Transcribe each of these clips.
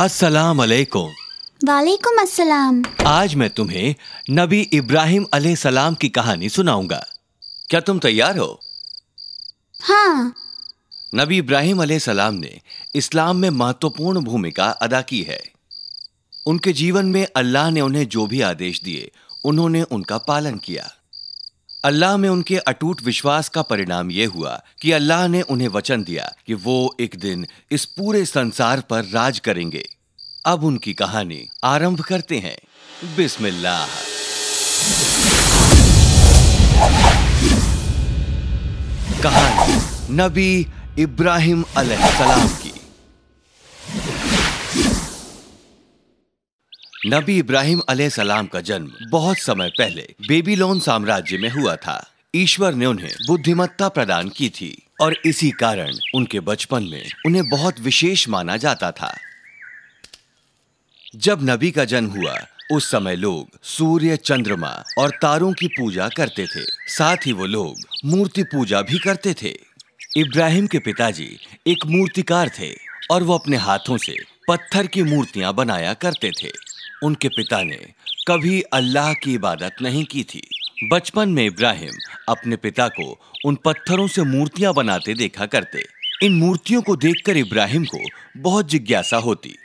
अस्सलाम वालेकुम वालेकुम अस्सलाम आज मैं तुम्हें नबी इब्राहिम सलाम की कहानी सुनाऊंगा क्या तुम तैयार हो हाँ नबी इब्राहिम सलाम ने इस्लाम में महत्वपूर्ण भूमिका अदा की है उनके जीवन में अल्लाह ने उन्हें जो भी आदेश दिए उन्होंने उनका पालन किया अल्लाह में उनके अटूट विश्वास का परिणाम यह हुआ कि अल्लाह ने उन्हें वचन दिया कि वो एक दिन इस पूरे संसार पर राज करेंगे अब उनकी कहानी आरंभ करते हैं बिस्मिल्लाह कहानी नबी इब्राहिम सलाम की नबी इब्राहिम सलाम का जन्म बहुत समय पहले बेबीलोन साम्राज्य में हुआ था ईश्वर ने उन्हें बुद्धिमत्ता प्रदान की थी और इसी कारण उनके बचपन में उन्हें बहुत विशेष माना जाता था जब नबी का जन्म हुआ उस समय लोग सूर्य चंद्रमा और तारों की पूजा करते थे साथ ही वो लोग मूर्ति पूजा भी करते थे इब्राहिम के पिताजी एक मूर्तिकार थे और वो अपने हाथों से पत्थर की मूर्तियां बनाया करते थे उनके पिता ने कभी अल्लाह की इबादत नहीं की थी बचपन में इब्राहिम अपने पिता को उन पत्थरों से मूर्तियां बनाते देखा करते इन मूर्तियों को देखकर इब्राहिम को बहुत जिज्ञासा होती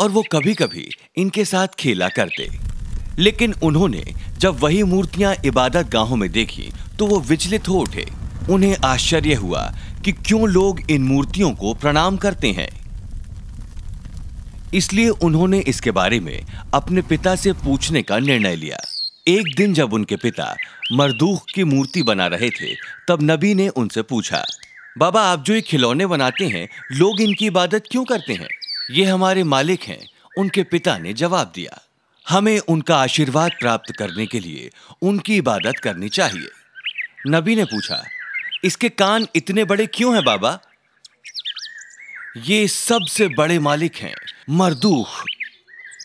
और वो कभी कभी इनके साथ खेला करते लेकिन उन्होंने जब वही मूर्तियां इबादत गाहों में देखी तो वो विचलित हो उठे उन्हें आश्चर्य हुआ कि क्यों लोग इन मूर्तियों को प्रणाम करते हैं इसलिए उन्होंने इसके बारे में अपने पिता से पूछने का निर्णय लिया एक दिन जब उनके पिता मरदूख की मूर्ति बना रहे थे तब नबी ने उनसे पूछा बाबा आप जो ये खिलौने बनाते हैं लोग इनकी इबादत क्यों करते हैं ये हमारे मालिक हैं उनके पिता ने जवाब दिया हमें उनका आशीर्वाद प्राप्त करने के लिए उनकी इबादत करनी चाहिए नबी ने पूछा इसके कान इतने बड़े क्यों हैं बाबा ये सबसे बड़े मालिक हैं मरदूख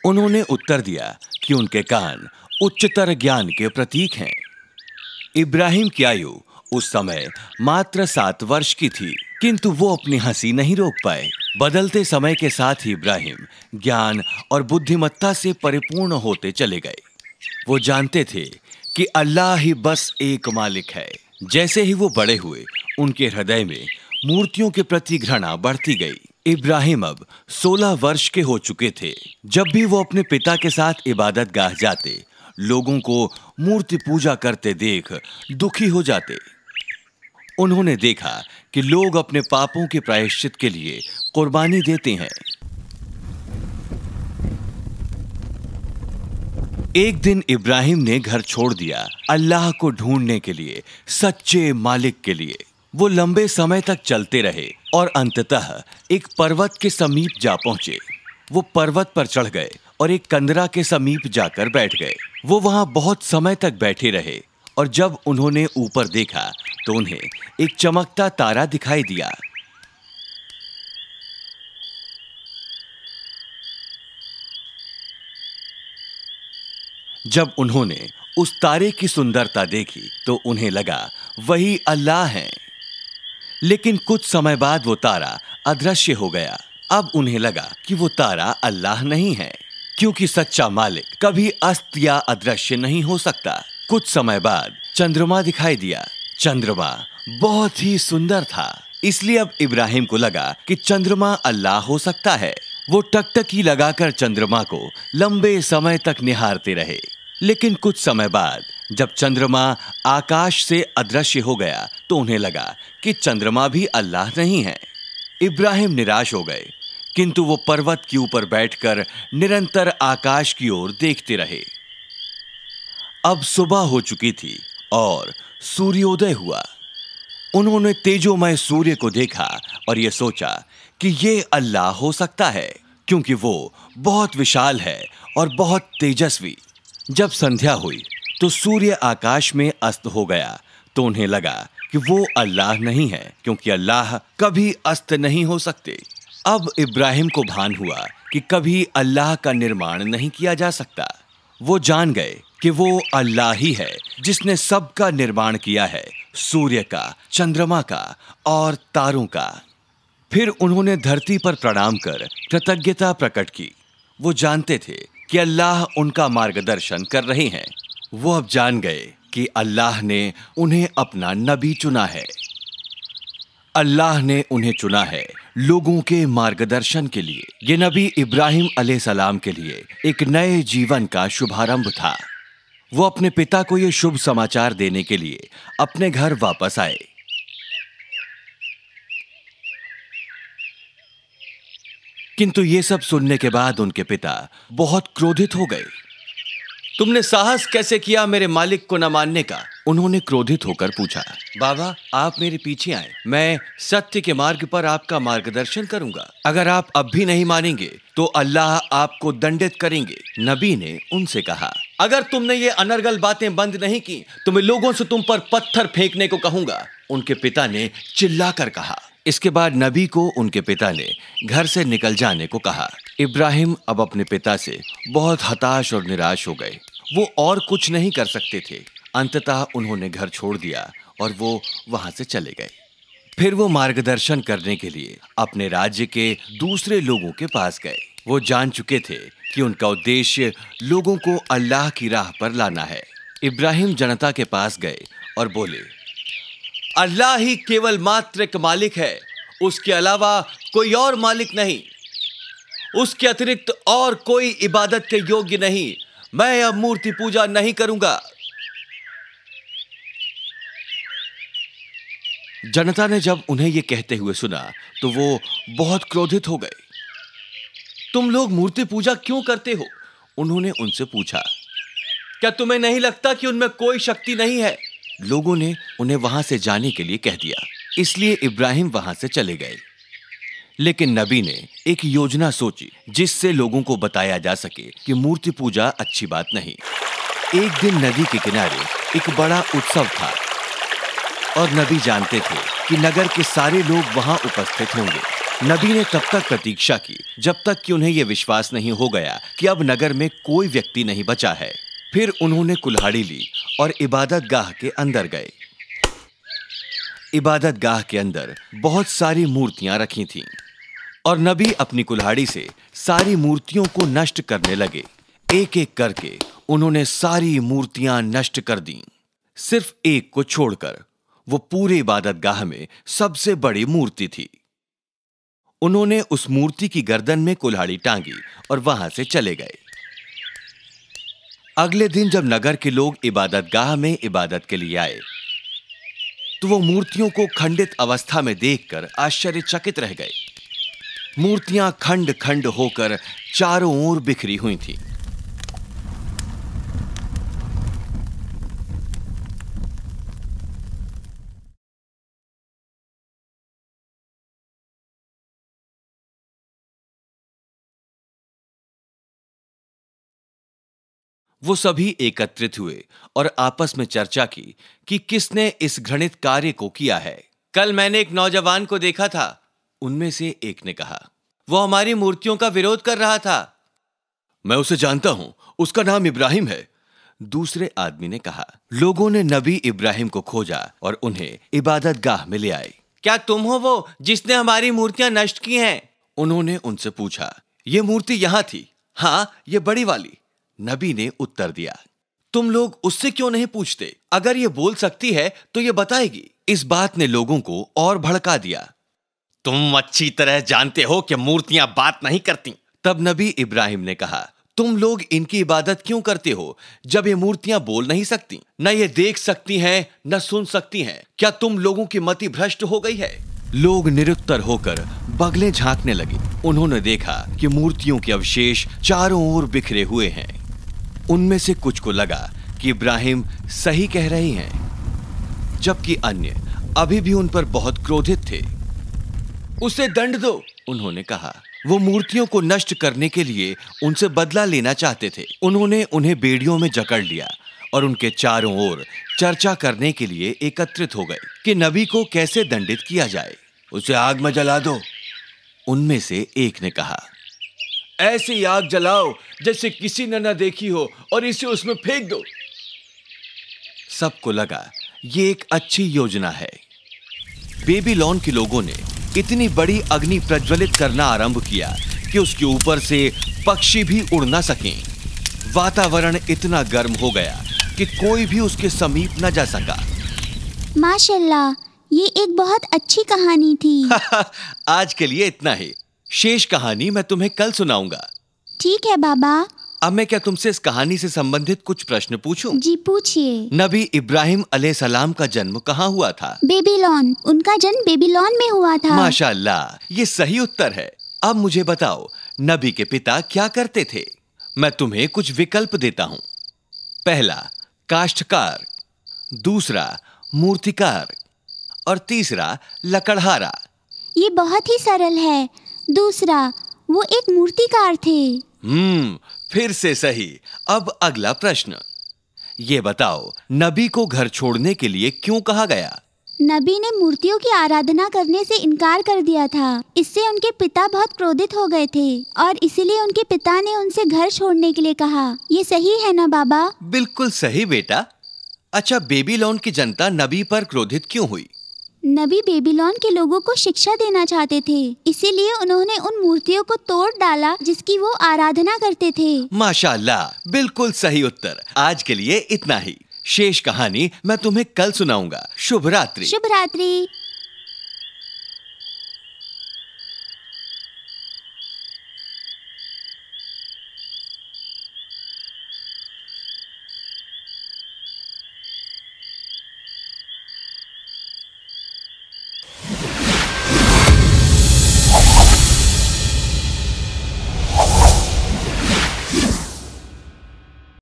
उन्होंने उत्तर दिया कि उनके कान उच्चतर ज्ञान के प्रतीक हैं इब्राहिम की आयु उस समय मात्र सात वर्ष की थी किंतु वो अपनी हंसी नहीं रोक पाए बदलते समय के साथ ही इब्राहिम ज्ञान और बुद्धिमत्ता से परिपूर्ण होते चले गए वो जानते थे कि अल्लाह ही बस एक मालिक है जैसे ही वो बड़े हुए उनके हृदय में मूर्तियों के प्रति घृणा बढ़ती गई इब्राहिम अब 16 वर्ष के हो चुके थे जब भी वो अपने पिता के साथ इबादत गाह जाते लोगों को मूर्ति पूजा करते देख दुखी हो जाते उन्होंने देखा कि लोग अपने पापों के प्रायश्चित के लिए कुर्बानी देते हैं एक दिन इब्राहिम ने घर छोड़ दिया अल्लाह को ढूंढने के लिए सच्चे मालिक के लिए वो लंबे समय तक चलते रहे और अंततः एक पर्वत के समीप जा पहुंचे वो पर्वत पर चढ़ गए और एक कंदरा के समीप जाकर बैठ गए वो वहां बहुत समय तक बैठे रहे और जब उन्होंने ऊपर देखा तो उन्हें एक चमकता तारा दिखाई दिया जब उन्होंने उस तारे की सुंदरता देखी तो उन्हें लगा वही अल्लाह है लेकिन कुछ समय बाद वो तारा अदृश्य हो गया अब उन्हें लगा कि वो तारा अल्लाह नहीं है क्योंकि सच्चा मालिक कभी अस्त या अदृश्य नहीं हो सकता कुछ समय बाद चंद्रमा दिखाई दिया चंद्रमा बहुत ही सुंदर था इसलिए अब इब्राहिम को लगा कि चंद्रमा अल्लाह हो सकता है वो टकटकी लगाकर चंद्रमा को लंबे समय तक निहारते रहे लेकिन कुछ समय बाद जब चंद्रमा आकाश से अदृश्य हो गया तो उन्हें लगा कि चंद्रमा भी अल्लाह नहीं है इब्राहिम निराश हो गए किंतु वो पर्वत के ऊपर बैठकर निरंतर आकाश की ओर देखते रहे अब सुबह हो चुकी थी और सूर्योदय हुआ उन्होंने तेजोमय सूर्य को देखा और यह सोचा कि ये अल्लाह हो सकता है क्योंकि वो बहुत विशाल है और बहुत तेजस्वी जब संध्या हुई तो सूर्य आकाश में अस्त हो गया तो उन्हें लगा कि वो अल्लाह नहीं है क्योंकि अल्लाह कभी अस्त नहीं हो सकते अब इब्राहिम को भान हुआ कि कभी अल्लाह का निर्माण नहीं किया जा सकता वो जान गए कि वो अल्लाह ही है जिसने सबका निर्माण किया है सूर्य का चंद्रमा का और तारों का फिर उन्होंने धरती पर प्रणाम कर कृतज्ञता प्रकट की वो जानते थे कि अल्लाह उनका मार्गदर्शन कर रहे हैं वो अब जान गए कि अल्लाह ने उन्हें अपना नबी चुना है अल्लाह ने उन्हें चुना है लोगों के मार्गदर्शन के लिए ये नबी इब्राहिम सलाम के लिए एक नए जीवन का शुभारंभ था वो अपने पिता को यह शुभ समाचार देने के लिए अपने घर वापस आए किंतु यह सब सुनने के बाद उनके पिता बहुत क्रोधित हो गए तुमने साहस कैसे किया मेरे मालिक को न मानने का उन्होंने क्रोधित होकर पूछा बाबा आप मेरे पीछे आए मैं सत्य के मार्ग पर आपका मार्गदर्शन करूंगा अगर आप अब भी नहीं मानेंगे तो अल्लाह आपको दंडित करेंगे नबी ने उनसे कहा अगर तुमने ये अनर्गल बातें बंद नहीं की तो मैं लोगों से तुम पर पत्थर फेंकने को कहूंगा उनके पिता ने चिल्लाकर कहा इसके बाद नबी को उनके पिता ने घर से निकल जाने को कहा इब्राहिम अब अपने पिता से बहुत हताश और निराश हो गए वो और कुछ नहीं कर सकते थे अंततः उन्होंने घर छोड़ दिया और वो वहां से चले गए फिर वो मार्गदर्शन करने के लिए अपने राज्य के दूसरे लोगों के पास गए वो जान चुके थे कि उनका उद्देश्य लोगों को अल्लाह की राह पर लाना है इब्राहिम जनता के पास गए और बोले अल्लाह ही केवल मात्र एक मालिक है उसके अलावा कोई और मालिक नहीं उसके अतिरिक्त और कोई इबादत के योग्य नहीं मैं अब मूर्ति पूजा नहीं करूंगा जनता ने जब उन्हें यह कहते हुए सुना तो वो बहुत क्रोधित हो गए तुम लोग मूर्ति पूजा क्यों करते हो उन्होंने उनसे पूछा क्या तुम्हें नहीं लगता कि उनमें कोई शक्ति नहीं है लोगों ने उन्हें वहां से जाने के लिए कह दिया इसलिए इब्राहिम वहां से चले गए लेकिन नबी ने एक योजना सोची जिससे लोगों को बताया जा सके कि मूर्ति पूजा अच्छी बात नहीं एक दिन नदी के किनारे एक बड़ा उत्सव था और नबी जानते थे कि नगर के सारे लोग वहां उपस्थित होंगे नबी ने तब तक प्रतीक्षा की जब तक कि उन्हें यह विश्वास नहीं हो गया कि अब नगर में कोई व्यक्ति नहीं बचा है फिर उन्होंने कुल्हाड़ी ली और इबादत गाह के अंदर गए इबादत गाह के अंदर बहुत सारी मूर्तियां रखी थीं और नबी अपनी कुल्हाड़ी से सारी मूर्तियों को नष्ट करने लगे एक एक करके उन्होंने सारी मूर्तियां नष्ट कर दी सिर्फ एक को छोड़कर वो पूरे इबादत गाह में सबसे बड़ी मूर्ति थी उन्होंने उस मूर्ति की गर्दन में कुल्हाड़ी टांगी और वहां से चले गए अगले दिन जब नगर के लोग इबादतगाह में इबादत के लिए आए तो वो मूर्तियों को खंडित अवस्था में देखकर आश्चर्यचकित रह गए मूर्तियां खंड खंड होकर चारों ओर बिखरी हुई थीं। वो सभी एकत्रित हुए और आपस में चर्चा की कि किसने इस घृणित कार्य को किया है कल मैंने एक नौजवान को देखा था उनमें से एक ने कहा वो हमारी मूर्तियों का विरोध कर रहा था मैं उसे जानता हूं उसका नाम इब्राहिम है दूसरे आदमी ने कहा लोगों ने नबी इब्राहिम को खोजा और उन्हें इबादत गाह में ले आए क्या तुम हो वो जिसने हमारी मूर्तियां नष्ट की हैं उन्होंने उनसे पूछा ये मूर्ति यहां थी हाँ ये बड़ी वाली नबी ने उत्तर दिया तुम लोग उससे क्यों नहीं पूछते अगर ये बोल सकती है तो ये बताएगी इस बात ने लोगों को और भड़का दिया तुम अच्छी तरह जानते हो कि मूर्तियां बात नहीं करती तब नबी इब्राहिम ने कहा तुम लोग इनकी इबादत क्यों करते हो जब ये मूर्तियां बोल नहीं सकती न ये देख सकती हैं न सुन सकती हैं क्या तुम लोगों की मति भ्रष्ट हो गई है लोग निरुत्तर होकर बगले झांकने लगे उन्होंने देखा कि मूर्तियों के अवशेष चारों ओर बिखरे हुए हैं उनमें से कुछ को लगा कि इब्राहिम सही कह रहे हैं जबकि अन्य अभी भी उन पर बहुत क्रोधित थे उसे दंड दो उन्होंने कहा वो मूर्तियों को नष्ट करने के लिए उनसे बदला लेना चाहते थे उन्होंने उन्हें बेड़ियों में जकड़ लिया और उनके चारों ओर चर्चा करने के लिए एकत्रित हो गए कि नबी को कैसे दंडित किया जाए उसे आग में जला दो उनमें से एक ने कहा ऐसी आग जलाओ जैसे किसी ने ना देखी हो और इसे उसमें फेंक दो सबको लगा ये एक अच्छी योजना है बेबी लॉन के लोगों ने इतनी बड़ी अग्नि प्रज्वलित करना आरंभ किया कि उसके ऊपर से पक्षी भी उड़ ना सके वातावरण इतना गर्म हो गया कि कोई भी उसके समीप न जा सका माशाल्लाह ये एक बहुत अच्छी कहानी थी आज के लिए इतना ही शेष कहानी मैं तुम्हें कल सुनाऊंगा ठीक है बाबा अब मैं क्या तुमसे इस कहानी से संबंधित कुछ प्रश्न पूछूं? जी पूछिए नबी इब्राहिम अले सलाम का जन्म कहाँ हुआ था बेबीलोन उनका जन्म बेबीलोन में हुआ था माशाल्लाह ये सही उत्तर है अब मुझे बताओ नबी के पिता क्या करते थे मैं तुम्हें कुछ विकल्प देता हूँ पहला काष्ठकार दूसरा मूर्तिकार और तीसरा लकड़हारा ये बहुत ही सरल है दूसरा वो एक मूर्तिकार थे हम्म फिर से सही अब अगला प्रश्न ये बताओ नबी को घर छोड़ने के लिए क्यों कहा गया नबी ने मूर्तियों की आराधना करने से इनकार कर दिया था इससे उनके पिता बहुत क्रोधित हो गए थे और इसीलिए उनके पिता ने उनसे घर छोड़ने के लिए कहा ये सही है ना बाबा बिल्कुल सही बेटा अच्छा बेबीलोन की जनता नबी पर क्रोधित क्यों हुई नबी बेबीलोन के लोगों को शिक्षा देना चाहते थे इसीलिए उन्होंने उन मूर्तियों को तोड़ डाला जिसकी वो आराधना करते थे माशाल्लाह बिल्कुल सही उत्तर आज के लिए इतना ही शेष कहानी मैं तुम्हें कल सुनाऊंगा शुभ रात्रि शुभ रात्रि